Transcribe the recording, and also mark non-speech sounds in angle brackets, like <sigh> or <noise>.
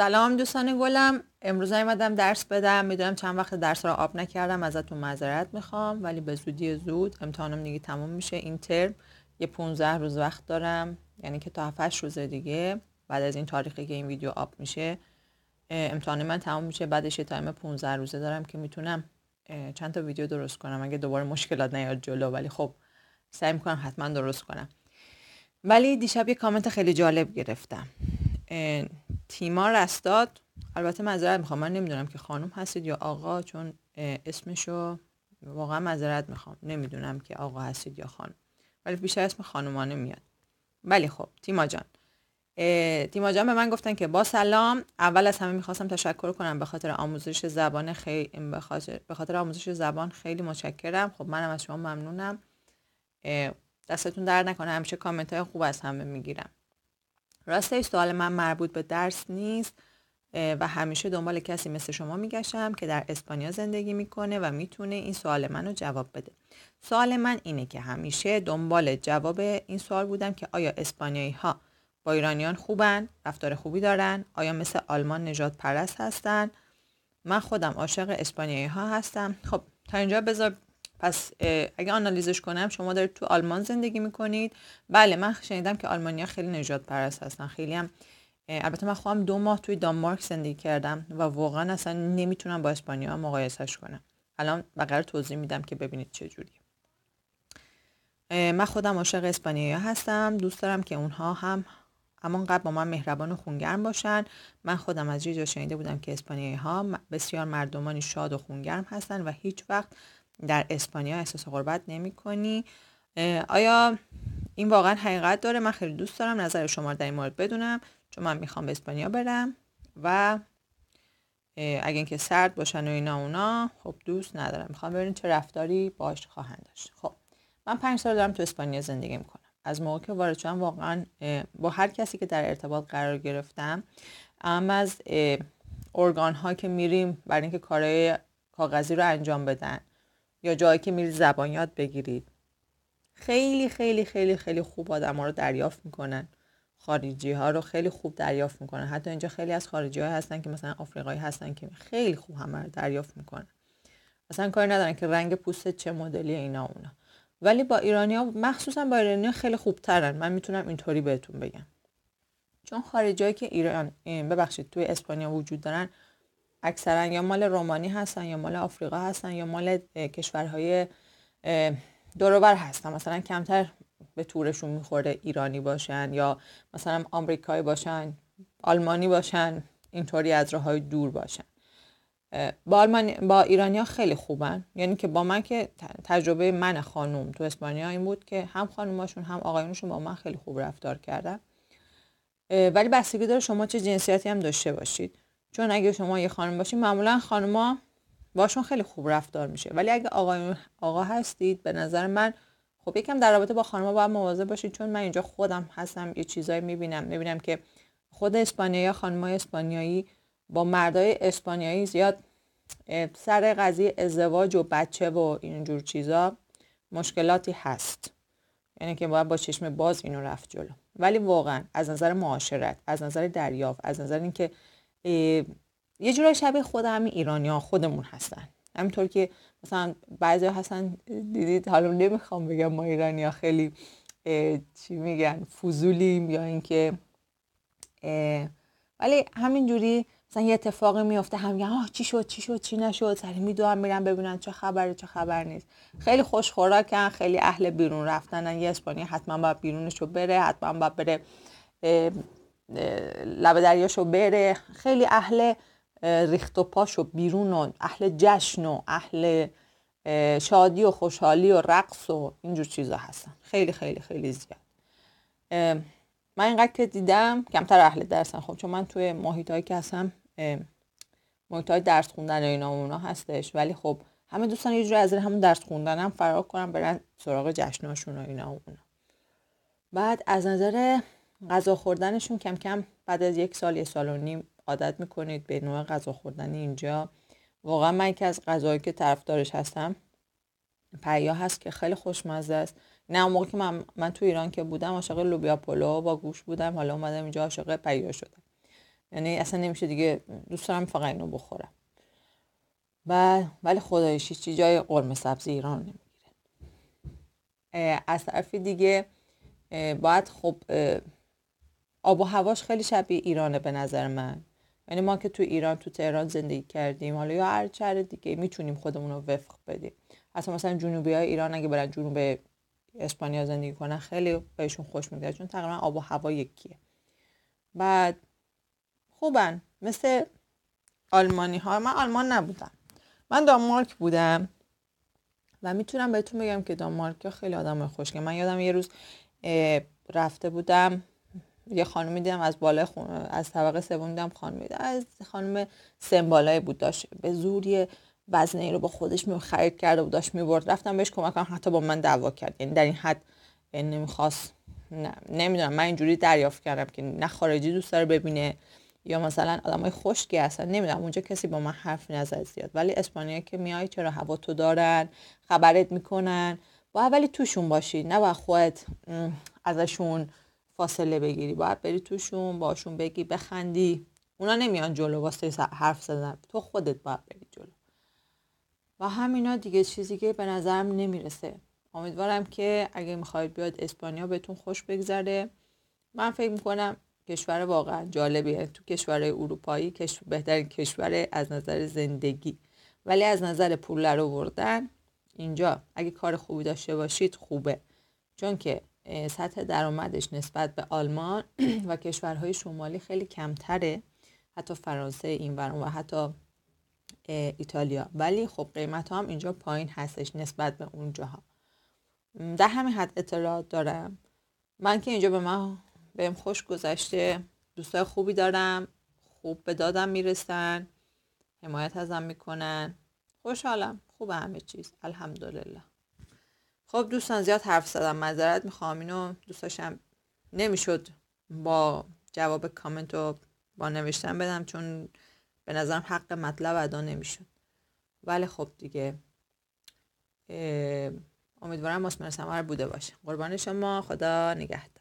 سلام دوستان گلم امروز اومدم درس بدم میدونم چند وقت درس رو آب نکردم ازتون معذرت میخوام ولی به زودی زود امتحانم دیگه تموم میشه این ترم یه 15 روز وقت دارم یعنی که تا 7 روز دیگه بعد از این تاریخی که این ویدیو آب میشه امتحان من تموم میشه بعدش یه تایم 15 روزه دارم که میتونم چند تا ویدیو درست کنم اگه دوباره مشکلات نیاد جلو ولی خب سعی میکنم حتما درست کنم ولی دیشب یه کامنت خیلی جالب گرفتم تیمار استاد، البته معذرت میخوام من نمیدونم که خانم هستید یا آقا چون اسمشو واقعا معذرت میخوام نمیدونم که آقا هستید یا خانم ولی بیشتر اسم خانومانه میاد ولی خب تیما جان تیما جان به من گفتن که با سلام اول از همه میخواستم تشکر کنم به خاطر آموزش زبان خیلی به خاطر آموزش زبان خیلی متشکرم خب منم از شما ممنونم دستتون در نکنه همیشه کامنت های خوب از همه میگیرم راستش سوال من مربوط به درس نیست و همیشه دنبال کسی مثل شما میگشتم که در اسپانیا زندگی میکنه و میتونه این سوال منو جواب بده سوال من اینه که همیشه دنبال جواب این سوال بودم که آیا اسپانیایی ها با ایرانیان خوبن رفتار خوبی دارن آیا مثل آلمان نجات پرست هستن من خودم عاشق اسپانیایی ها هستم خب تا اینجا بذار پس اگه آنالیزش کنم شما دارید تو آلمان زندگی میکنید بله من شنیدم که آلمانیا خیلی نجات پرست هستن خیلی هم البته من خواهم دو ماه توی دانمارک زندگی کردم و واقعا اصلا نمیتونم با اسپانیا مقایسش کنم الان بقیه توضیح میدم که ببینید چه جوری. من خودم عاشق اسپانیا هستم دوست دارم که اونها هم اما قبل با من مهربان و خونگرم باشن من خودم از شنیده بودم که اسپانیایی ها بسیار مردمانی شاد و خونگرم هستن و هیچ وقت در اسپانیا احساس غربت نمی کنی آیا این واقعا حقیقت داره من خیلی دوست دارم نظر شما در این مورد بدونم چون من میخوام به اسپانیا برم و اگه اینکه سرد باشن و اینا اونا خب دوست ندارم میخوام ببینم چه رفتاری باش خواهند داشت خب من پنج سال دارم تو اسپانیا زندگی میکنم از موقع که وارد شدم واقعا با هر کسی که در ارتباط قرار گرفتم اما از ارگان ها که میریم برای اینکه کارهای کاغذی رو انجام بدن یا جایی که میری زبان یاد بگیرید خیلی خیلی خیلی خیلی خوب آدم ها رو دریافت میکنن خارجی ها رو خیلی خوب دریافت میکنن حتی اینجا خیلی از خارجی های هستن که مثلا آفریقایی هستن که خیلی خوب همه رو دریافت میکنن اصلا کاری ندارن که رنگ پوست چه مدلی اینا اونا ولی با ایرانی ها مخصوصا با ایرانی ها خیلی ترن من میتونم اینطوری بهتون بگم چون خارجی که ایران ببخشید توی اسپانیا وجود دارن اکثرا یا مال رومانی هستن یا مال آفریقا هستن یا مال کشورهای دوروبر هستن مثلا کمتر به تورشون میخورده ایرانی باشن یا مثلا آمریکایی باشن آلمانی باشن اینطوری از راه های دور باشن با, با ایرانیا خیلی خوبن یعنی که با من که تجربه من خانوم تو اسپانیا این بود که هم خانوماشون هم آقایونشون با من خیلی خوب رفتار کردن ولی بستگی داره شما چه جنسیتی هم داشته باشید چون اگه شما یه خانم باشید معمولا خانما باشون خیلی خوب رفتار میشه ولی اگه آقا آقا هستید به نظر من خب یکم در رابطه با خانما باید مواظب باشید چون من اینجا خودم هستم یه چیزایی میبینم میبینم که خود اسپانیایی خانمای اسپانیایی با مردای اسپانیایی زیاد سر قضیه ازدواج و بچه و اینجور چیزا مشکلاتی هست یعنی که باید با چشم باز اینو رفت جلو ولی واقعا از نظر معاشرت از نظر دریافت از نظر اینکه یه جورای شبیه خود همین ها خودمون هستن همینطور که مثلا بعضی هستن دیدید حالا نمیخوام بگم ما ایرانی ها خیلی چی میگن فضولیم یا اینکه ولی همینجوری مثلا یه اتفاقی میفته هم میگن آه چی شد چی شد چی نشد سری میدوام میرن ببینن چه خبره چه خبر نیست خیلی خوش خوراکن خیلی اهل بیرون رفتنن یه اسپانیا حتما باید بیرونش رو بره حتما باید بره لب دریاشو بره خیلی اهل ریخت و و بیرون و اهل جشن و اهل شادی و خوشحالی و رقص و اینجور چیزا هستن خیلی خیلی خیلی زیاد من اینقدر که دیدم کمتر اهل درسن خب چون من توی محیط هایی که هستم محیط های درس خوندن اینا و اونا هستش ولی خب همه دوستان یه جور از همون درس خوندنم هم فرار کنن برن سراغ جشناشون و اینا و اونا بعد از نظر غذا خوردنشون کم کم بعد از یک سال یه سال و نیم عادت میکنید به نوع غذا خوردن اینجا واقعا من که از غذایی که طرفدارش هستم پیا هست که خیلی خوشمزه است نه اون موقع که من, من تو ایران که بودم عاشق لوبیا پلو با گوش بودم حالا اومدم اینجا عاشق پیا شدم یعنی اصلا نمیشه دیگه دوست دارم فقط اینو بخورم و ولی خدایشی چی جای قرمه سبزی ایران نمیگیره از طرف دیگه باید خب آب و هواش خیلی شبیه ایرانه به نظر من یعنی ما که تو ایران تو تهران زندگی کردیم حالا یا هر دیگه میتونیم خودمون رو وفق بدیم حتی مثلا جنوبی های ایران اگه برن جنوب اسپانیا زندگی کنن خیلی بهشون خوش میگذره چون تقریبا آب و هوا یکیه بعد خوبن مثل آلمانی ها من آلمان نبودم من دانمارک بودم و میتونم بهتون بگم که دانمارک خیلی آدم خوشگه من یادم یه روز رفته بودم یه خانم دیدم از بالا خون... از طبقه سوم دیدم خانم دیدم از خانم سمبالای بود داشت به زور یه وزنه رو با خودش می خرید کرده بود داشت میبرد رفتم بهش کمک حتی با من دعوا کرد یعنی در این حد یعنی نمیخواست نه نمیدونم من اینجوری دریافت کردم که نه خارجی دوست داره ببینه یا مثلا آدمای خشکی هستن نمیدونم اونجا کسی با من حرف نزد زیاد ولی اسپانیا که میای چرا هوا تو دارن خبرت میکنن با اولی توشون باشی نه با خودت ازشون فاصله بگیری باید بری توشون باشون بگی بخندی اونا نمیان جلو واسه حرف زدن تو خودت باید بری جلو و همینا دیگه چیزی که به نظرم نمیرسه امیدوارم که اگه میخواید بیاد اسپانیا بهتون خوش بگذره من فکر میکنم کشور واقعا جالبیه تو کشور اروپایی کشور بهترین کشور از نظر زندگی ولی از نظر پول رو بردن اینجا اگه کار خوبی داشته باشید خوبه چون که سطح درآمدش نسبت به آلمان <clears throat> و کشورهای شمالی خیلی کمتره حتی فرانسه این و حتی ایتالیا ولی خب قیمت هم اینجا پایین هستش نسبت به اونجاها در همین حد اطلاع دارم من که اینجا به من بهم خوش گذشته دوستای خوبی دارم خوب به دادم میرسن حمایت ازم میکنن خوشحالم خوب همه چیز الحمدلله خب دوستان زیاد حرف زدم معذرت میخوام اینو دوست داشتم نمیشد با جواب کامنت رو با نوشتن بدم چون به نظرم حق مطلب ادا نمیشد ولی خب دیگه امیدوارم مسمر سمر بوده باشه قربان شما خدا نگهدار